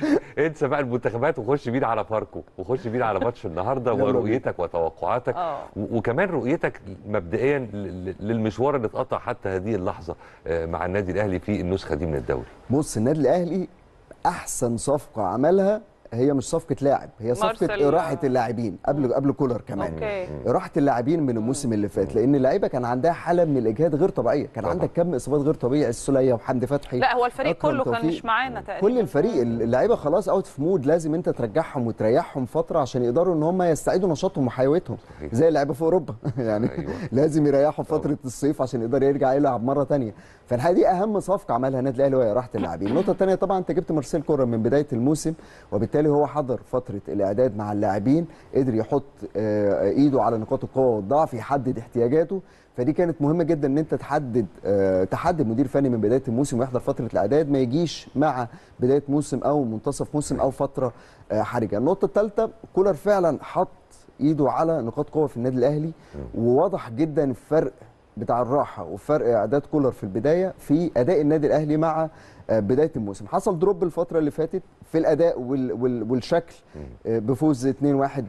انسى بقى المنتخبات وخش بيد على فاركو وخش بيد على ماتش النهارده ورؤيتك وتوقعاتك اه. وكمان رؤيتك مبدئيا للمشوار اللي اتقطع حتى هذه اللحظه آه، مع النادي الاهلي في النسخه دي من الدوري بص النادي الاهلي احسن صفقه عملها هي مش صفقه لاعب هي صفقه اراحه اللاعبين قبل قبل كولر كمان أوكي. اراحه اللاعبين من الموسم اللي فات لان اللعيبه كان عندها حاله من الاجهاد غير طبيعيه كان طبعا. عندك كم اصابات غير طبيعي السوليه وحمد فتحي لا هو الفريق كله توفيق. كان مش معانا تقريبا كل الفريق اللعيبه خلاص اوت في مود لازم انت ترجعهم وتريحهم فتره عشان يقدروا ان هم يستعيدوا نشاطهم وحيويتهم زي اللعيبه في اوروبا يعني أيوة. لازم يريحوا فتره الصيف عشان يقدر يرجع يلعب مره ثانيه فالحقيقه دي اهم صفقه عملها النادي الاهلي وهي اراحه اللاعبين النقطه الثانيه طبعا انت جبت مارسيل كوره من بدايه الموسم وبالتالي وبالتالي هو حضر فتره الاعداد مع اللاعبين قدر يحط آه، ايده على نقاط القوه والضعف يحدد احتياجاته فدي كانت مهمه جدا ان انت تحدد آه، تحدد مدير فني من بدايه الموسم ويحضر فتره الاعداد ما يجيش مع بدايه موسم او منتصف موسم او فتره آه، حرجه النقطه الثالثه كولر فعلا حط ايده على نقاط قوه في النادي الاهلي وواضح جدا الفرق بتاع الراحه وفرق اعداد كولر في البدايه في اداء النادي الاهلي مع آه، بدايه الموسم حصل دروب الفتره اللي فاتت في الاداء والشكل آه، بفوز 2-1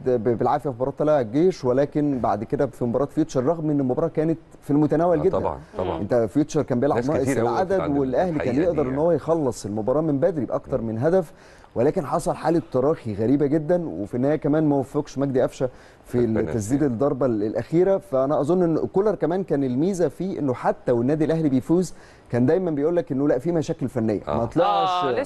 بالعافيه في مباراه طلائع الجيش ولكن بعد كده في مباراه فيوتشر رغم ان المباراه كانت في المتناول آه، جدا طبعا طبعا انت فيوتشر كان بيلعب ناقص العدد والاهلي كان يقدر ان يعني. هو يخلص المباراه من بدري باكثر من هدف ولكن حصل حاله تراخي غريبه جدا وفي النهايه كمان ما وفقش مجدي قفشه في تسديد الضربه الاخيره فانا اظن ان كولر كمان كان الميزه فيه انه حتى والنادي الاهلي بيفوز كان دايما بيقول لك انه لا في مشاكل فنيه آه. ما طلعش آه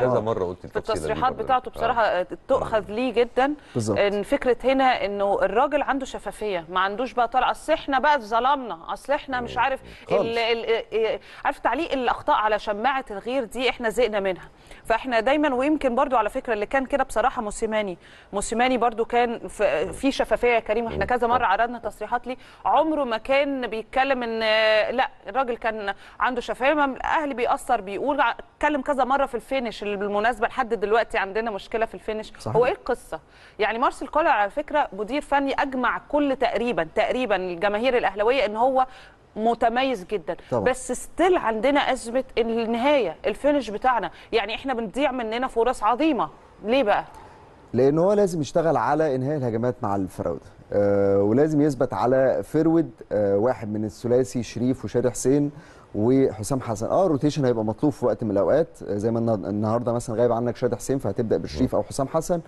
كذا مره قلت في التصريحات بتاعته بصراحه آه. آه. تؤخذ ليه جدا بالزبط. ان فكره هنا انه الراجل عنده شفافيه ما عندوش بقى طالع اصل احنا بقى ظلمنا اصل احنا مش عارف الـ الـ عارف تعليق الاخطاء على شماعه الغير دي احنا زهقنا منها فاحنا دايما ويمكن برضو على فكره اللي كان كده بصراحه موسيماني موسيماني برضو كان في شفافيه يا كريم احنا كذا مره عرضنا تصريحات ليه عمره ما كان بيتكلم ان آه، لا الراجل كان عنده مش ما الاهلي بيأثر بيقول اتكلم كذا مره في الفينش اللي بالمناسبه لحد دلوقتي عندنا مشكله في الفينش صحيح. هو ايه القصه يعني مارسيل كولر على فكره مدير فني اجمع كل تقريبا تقريبا الجماهير الاهلاويه ان هو متميز جدا طبعا. بس ستيل عندنا ازمه النهايه الفينش بتاعنا يعني احنا بنضيع مننا فرص عظيمه ليه بقى لان هو لازم يشتغل على انهاء الهجمات مع الفراوده آه ولازم يثبت على فرود آه واحد من الثلاثي شريف وشادي حسين وحسام حسن اه الروتيشن هيبقى مطلوب في وقت من الاوقات آه، زي ما النهارده مثلا غايب عنك شادي حسين فهتبدا بالشريف او حسام حسن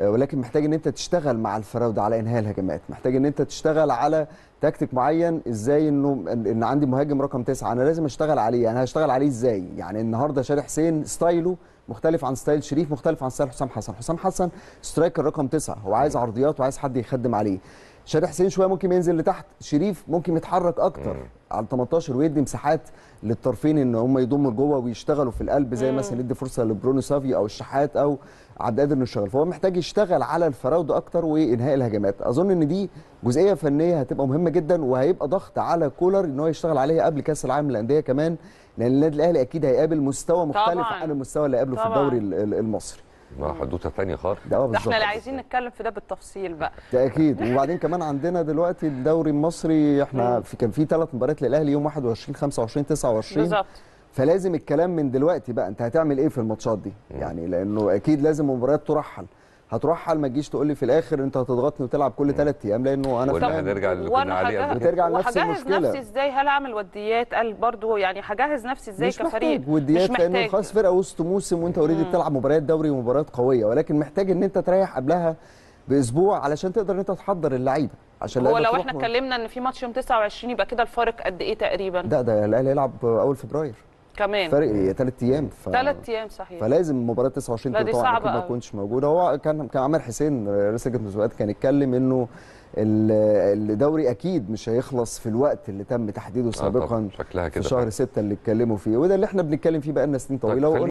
آه، ولكن محتاج ان انت تشتغل مع الفراوده على انهاء الهجمات محتاج ان انت تشتغل على تكتيك معين ازاي انه ان عندي مهاجم رقم تسعه انا لازم اشتغل عليه انا يعني هشتغل عليه ازاي يعني النهارده شادي حسين ستايله مختلف عن ستايل شريف مختلف عن ستايل حسام حسن حسام حسن سترايكر رقم تسعه هو عايز عرضيات وعايز حد يخدم عليه شادي حسين شويه ممكن ينزل لتحت شريف ممكن يتحرك اكتر على 18 ويدي مساحات للطرفين ان هم يضموا لجوه ويشتغلوا في القلب زي مثلا يدي فرصه لبرونو سافي او الشحات او عبد القادر انه يشتغل فهو محتاج يشتغل على الفراوده اكتر وانهاء الهجمات اظن ان دي جزئيه فنيه هتبقى مهمه جدا وهيبقى ضغط على كولر ان هو يشتغل عليها قبل كاس العالم للانديه كمان لان النادي الاهلي اكيد هيقابل مستوى مختلف طبعاً. عن المستوى اللي قابله في الدوري المصري ما حدوته ثانيه خالص ده, آه، ده احنا اللي عايزين نتكلم في ده بالتفصيل بقى ده اكيد وبعدين كمان عندنا دلوقتي الدوري المصري احنا في كان في ثلاث مباريات للاهلي يوم 21 25 29 بالظبط فلازم الكلام من دلوقتي بقى انت هتعمل ايه في الماتشات دي يعني لانه اكيد لازم مباريات ترحل هترحل ما تجيش تقول لي في الاخر انت هتضغطني وتلعب كل ثلاث ايام لانه انا فاهم هنرجع اللي كنا عليه وترجع لنفس المشكله نفسي ازاي هل اعمل وديات قال برضه يعني هجهز نفسي ازاي مش كفريق محتاج وديات مش لانه خلاص فرقه وسط موسم وانت اوريدي بتلعب مباريات دوري ومباريات قويه ولكن محتاج ان انت تريح قبلها باسبوع علشان تقدر ان انت تحضر اللعيبه عشان هو لو احنا اتكلمنا ان في ماتش يوم 29 يبقى كده الفارق قد ايه تقريبا؟ ده ده الاهلي هيلعب اول فبراير كمان فرق ثلاث ايام ف... ثلاث ايام صحيح فلازم مباراه 29 لا دي صعبه ما كنتش موجوده هو كان كان عامر حسين رئيس لجنه المسابقات كان اتكلم انه الدوري اكيد مش هيخلص في الوقت اللي تم تحديده آه سابقا آه شكلها كده في شهر 6 اللي اتكلموا فيه وده اللي احنا بنتكلم فيه بقى لنا سنين طويله